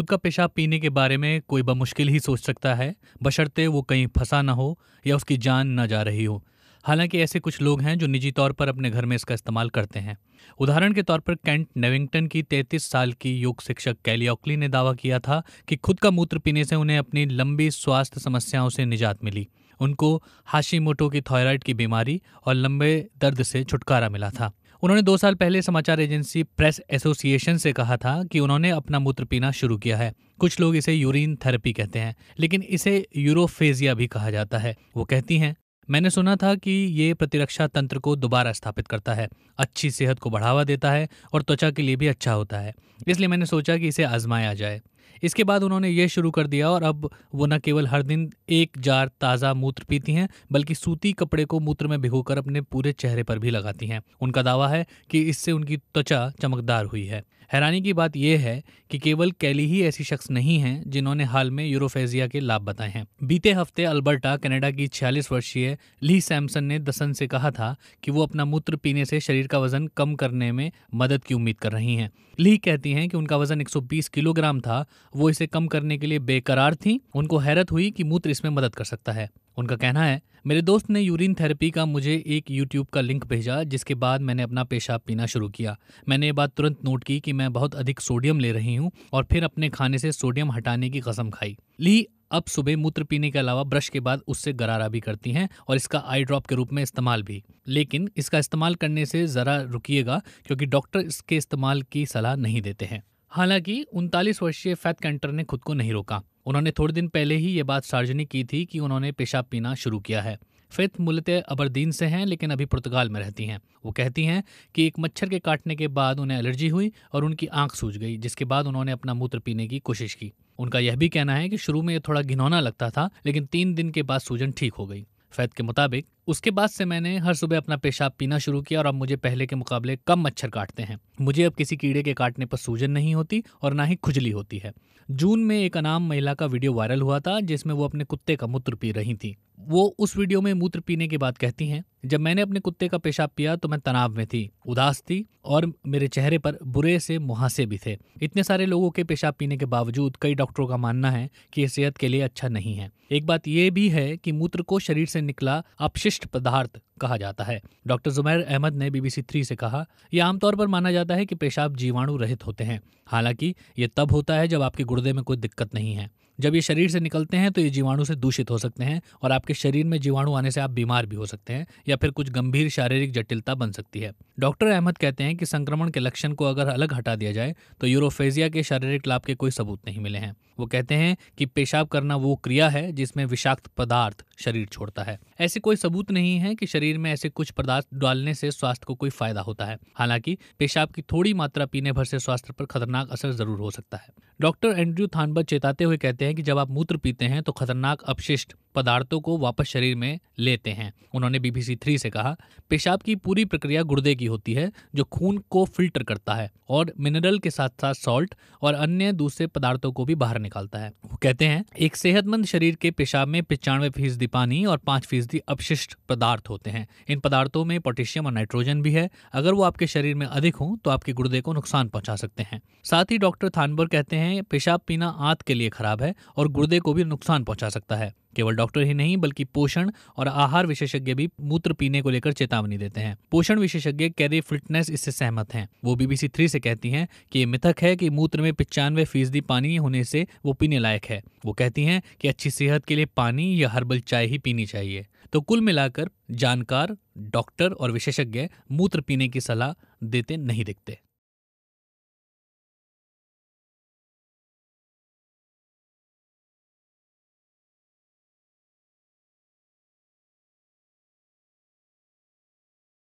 खुद का पेशाब पीने के बारे में कोई बमुश्किल ही सोच सकता है बशर्ते वो कहीं फंसा ना हो या उसकी जान ना जा रही हो हालांकि ऐसे कुछ लोग हैं जो निजी तौर पर अपने घर में इसका इस्तेमाल करते हैं उदाहरण के तौर पर कैंट नेविंगटन की 33 साल की योग शिक्षक कैली ऑकली ने दावा किया था कि खुद का मूत्र पीने से उन्हें अपनी लंबी स्वास्थ्य समस्याओं से निजात मिली उनको मोटो की थायराइड की बीमारी और लंबे दर्द से छुटकारा मिला था उन्होंने दो साल पहले समाचार एजेंसी प्रेस एसोसिएशन से कहा था कि उन्होंने अपना मूत्र पीना शुरू किया है कुछ लोग इसे यूरिन थेरेपी कहते हैं लेकिन इसे यूरोफेजिया भी कहा जाता है वो कहती हैं मैंने सुना था कि ये प्रतिरक्षा तंत्र को दोबारा स्थापित करता है अच्छी सेहत को बढ़ावा देता है और त्वचा के लिए भी अच्छा होता है इसलिए मैंने सोचा कि इसे आजमाया जाए इसके बाद उन्होंने ये शुरू कर दिया और अब वो न केवल हर दिन एक जार ताज़ा मूत्र पीती हैं बल्कि सूती कपड़े को मूत्र में भिगोकर अपने पूरे चेहरे पर भी लगाती हैं उनका दावा है कि इससे उनकी त्वचा चमकदार हुई है हैरानी की बात यह है कि केवल कैली ही ऐसी शख्स नहीं है जिन्होंने हाल में यूरोफेजिया के लाभ बताए हैं बीते हफ्ते अल्बर्टा कनाडा की 46 वर्षीय ली सैमसन ने दसन से कहा था कि वो अपना मूत्र पीने से शरीर का वजन कम करने में मदद की उम्मीद कर रही हैं ली कहती हैं कि उनका वजन 120 किलोग्राम था वो इसे कम करने के लिए बेकरार थी उनको हैरत हुई कि मूत्र इसमें मदद कर सकता है उनका कहना है मेरे दोस्त ने यूरिन थेरेपी का मुझे एक यूट्यूब का लिंक भेजा जिसके बाद मैंने अपना पेशाब पीना शुरू किया मैंने ये बात तुरंत नोट की कि मैं बहुत अधिक सोडियम ले रही हूँ और फिर अपने खाने से सोडियम हटाने की कसम खाई ली अब सुबह मूत्र पीने के अलावा ब्रश के बाद उससे गरारा भी करती हैं और इसका आई ड्रॉप के रूप में इस्तेमाल भी लेकिन इसका इस्तेमाल करने से ज़रा रुकिएगा क्योंकि डॉक्टर इसके इस्तेमाल की सलाह नहीं देते हैं हालांकि उनतालीस वर्षीय फैथ कैंटर ने खुद को नहीं रोका उन्होंने थोड़े दिन पहले ही ये बात सार्वजनिक की थी कि उन्होंने पेशाब पीना शुरू किया है फित मूलत अबरदीन से हैं लेकिन अभी पुर्तगाल में रहती हैं वो कहती हैं कि एक मच्छर के काटने के बाद उन्हें एलर्जी हुई और उनकी आंख सूज गई जिसके बाद उन्होंने अपना मूत्र पीने की कोशिश की उनका यह भी कहना है कि शुरू में यह थोड़ा घिनौना लगता था लेकिन तीन दिन के बाद सूजन ठीक हो गई फैद के मुताबिक उसके बाद से मैंने हर सुबह अपना पेशाब पीना शुरू किया और अब मुझे पहले के मुकाबले कम मच्छर काटते हैं मुझे अब किसी कीड़े के काटने पर सूजन नहीं होती और ना ही खुजली होती है जून में एक अनाम महिला का वीडियो वायरल हुआ था जिसमें वो अपने कुत्ते का मूत्र पी रही थी वो उस वीडियो में मूत्र पीने की बात कहती हैं जब मैंने अपने कुत्ते का पेशाब पिया तो मैं तनाव में थी उदास थी और मेरे चेहरे पर बुरे से मुहासे भी थे इतने सारे लोगों के पेशाब पीने के बावजूद कई डॉक्टरों का मानना है कि ये सेहत के लिए अच्छा नहीं है एक बात यह भी है कि मूत्र को शरीर से निकला अपशिष्ट पदार्थ कहा जाता है डॉक्टर जुमैर अहमद ने बीबीसी थ्री से कहा यह आमतौर पर माना जाता है कि पेशाब जीवाणु रहित होते हैं हालांकि ये तब होता है जब आपके गुर्दे में कोई दिक्कत नहीं है जब ये शरीर से निकलते हैं तो ये जीवाणु से दूषित हो सकते हैं और आपके शरीर में जीवाणु आने से आप बीमार भी हो सकते हैं या फिर कुछ गंभीर शारीरिक जटिलता बन सकती है डॉक्टर अहमद कहते हैं कि संक्रमण के लक्षण को अगर अलग हटा दिया जाए तो यूरोफेजिया के शारीरिक लाभ के कोई सबूत नहीं मिले हैं वो कहते हैं कि पेशाब करना वो क्रिया है जिसमें विषाक्त पदार्थ शरीर छोड़ता है ऐसे कोई सबूत नहीं है कि शरीर में ऐसे कुछ पदार्थ डालने से स्वास्थ्य को कोई फायदा होता है हालांकि पेशाब की थोड़ी मात्रा पीने भर से स्वास्थ्य पर खतरनाक असर जरूर हो सकता है डॉक्टर एंड्रयू थानबर्ग चेताते हुए कहते हैं कि जब आप मूत्र पीते हैं तो खतरनाक अपशिष्ट पदार्थों को वापस शरीर में लेते हैं उन्होंने बीबीसी थ्री से कहा पेशाब की पूरी प्रक्रिया गुर्दे की होती है जो खून को फिल्टर करता है और मिनरल के साथ साथ सॉल्ट और अन्य दूसरे पदार्थों को भी बाहर निकालता है वो कहते हैं एक सेहतमंद शरीर के पेशाब में पिचानवे फीसदी पानी और पांच फीसदी अपशिष्ट पदार्थ होते हैं इन पदार्थों में पोटेशियम और नाइट्रोजन भी है अगर वो आपके शरीर में अधिक हों तो आपके गुर्दे को नुकसान पहुंचा सकते हैं साथ ही डॉक्टर थानबर कहते हैं पेशाब पीना आंत के लिए खराब है और गुर्दे को भी नुकसान पहुंचा सकता है केवल डॉक्टर ही नहीं बल्कि पोषण और आहार विशेषज्ञ भी मूत्र पीने को लेकर चेतावनी देते हैं पोषण विशेषज्ञ कैरी फिटनेस इससे सहमत हैं वो बीबीसी थ्री से कहती हैं कि ये मिथक है कि मूत्र में पिचानवे फीसदी पानी होने से वो पीने लायक है वो कहती हैं कि अच्छी सेहत के लिए पानी या हर्बल चाय ही पीनी चाहिए तो कुल मिलाकर जानकार डॉक्टर और विशेषज्ञ मूत्र पीने की सलाह देते नहीं दिखते